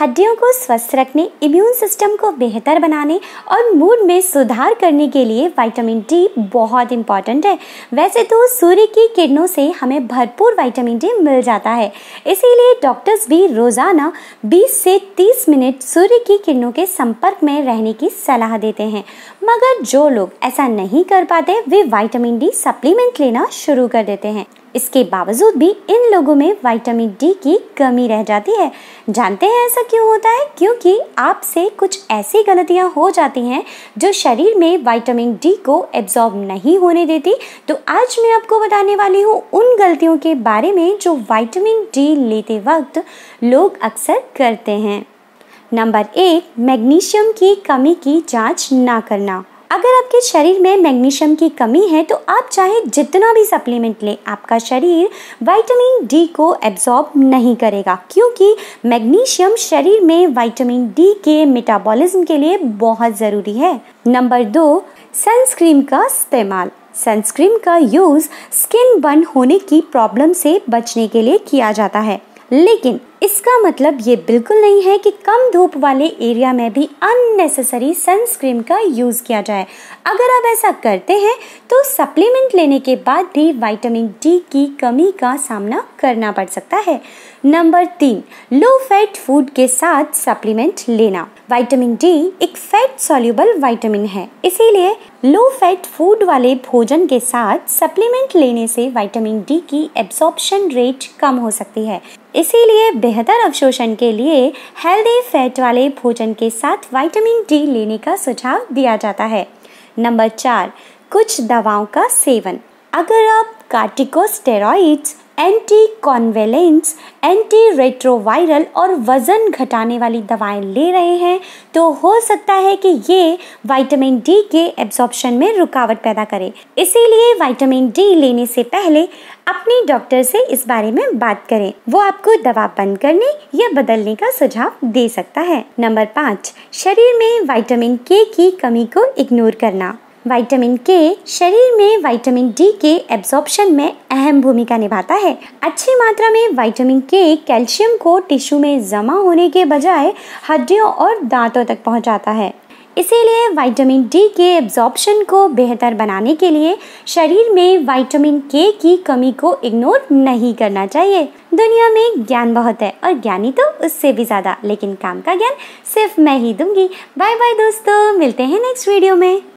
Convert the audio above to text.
हड्डियों को स्वस्थ रखने इम्यून सिस्टम को बेहतर बनाने और मूड में सुधार करने के लिए विटामिन डी बहुत इंपॉर्टेंट है वैसे तो सूर्य की किरणों से हमें भरपूर विटामिन डी मिल जाता है इसीलिए डॉक्टर्स भी रोज़ाना 20 से 30 मिनट सूर्य की किरणों के संपर्क में रहने की सलाह देते हैं मगर जो लोग ऐसा नहीं कर पाते वे वाइटामिन डी सप्लीमेंट लेना शुरू कर देते हैं इसके बावजूद भी इन लोगों में विटामिन डी की कमी रह जाती है जानते हैं ऐसा क्यों होता है क्योंकि आपसे कुछ ऐसी गलतियां हो जाती हैं जो शरीर में विटामिन डी को एब्जॉर्ब नहीं होने देती तो आज मैं आपको बताने वाली हूँ उन गलतियों के बारे में जो विटामिन डी लेते वक्त लोग अक्सर करते हैं नंबर एक मैग्नीशियम की कमी की जांच ना करना अगर आपके शरीर में मैग्नीशियम की कमी है तो आप चाहे जितना भी सप्लीमेंट लें आपका शरीर विटामिन डी को एब्जॉर्ब नहीं करेगा क्योंकि मैग्नीशियम शरीर में विटामिन डी के मेटाबॉलिज्म के लिए बहुत ज़रूरी है नंबर दो सनस्क्रीन का इस्तेमाल सनस्क्रीन का यूज़ स्किन बर्न होने की प्रॉब्लम से बचने के लिए किया जाता है लेकिन इसका मतलब ये बिल्कुल नहीं है कि कम धूप वाले एरिया में भी अननेसेसरी सनस्क्रीन का यूज़ किया जाए अगर आप ऐसा करते हैं तो सप्लीमेंट लेने के बाद भी विटामिन डी की कमी का सामना करना पड़ सकता है नंबर तीन लो फैट फूड के साथ सप्लीमेंट लेना विटामिन डी एक फैट सॉल्यूबल विटामिन है इसीलिए लो फैट फूड वाले भोजन के साथ सप्लीमेंट लेने से विटामिन डी की एब्जॉर्प्शन रेट कम हो सकती है इसीलिए बेहतर अवशोषण के लिए हेल्दी फैट वाले भोजन के साथ विटामिन डी लेने का सुझाव दिया जाता है नंबर चार कुछ दवाओं का सेवन अगर आप corticosteroids anti convulsants anti retroviral और वज़न घटाने वाली दवाएं ले रहे हैं तो हो सकता है कि ये विटामिन डी के एब्जॉर्प्शन में रुकावट पैदा करे इसीलिए विटामिन डी लेने से पहले अपने डॉक्टर से इस बारे में बात करें वो आपको दवा बंद करने या बदलने का सुझाव दे सकता है नंबर पाँच शरीर में विटामिन के की कमी को इग्नोर करना विटामिन के शरीर में विटामिन डी के एब्जॉर्प्शन में अहम भूमिका निभाता है अच्छी मात्रा में विटामिन के कैल्शियम को टिश्यू में जमा होने के बजाय हड्डियों और दांतों तक पहुंचाता है इसीलिए विटामिन डी के एब्जॉर्प्शन को बेहतर बनाने के लिए शरीर में विटामिन के की कमी को इग्नोर नहीं करना चाहिए दुनिया में ज्ञान बहुत है और ज्ञानी तो उससे भी ज़्यादा लेकिन काम का ज्ञान सिर्फ मैं ही दूंगी बाय बाय दोस्तों मिलते हैं नेक्स्ट वीडियो में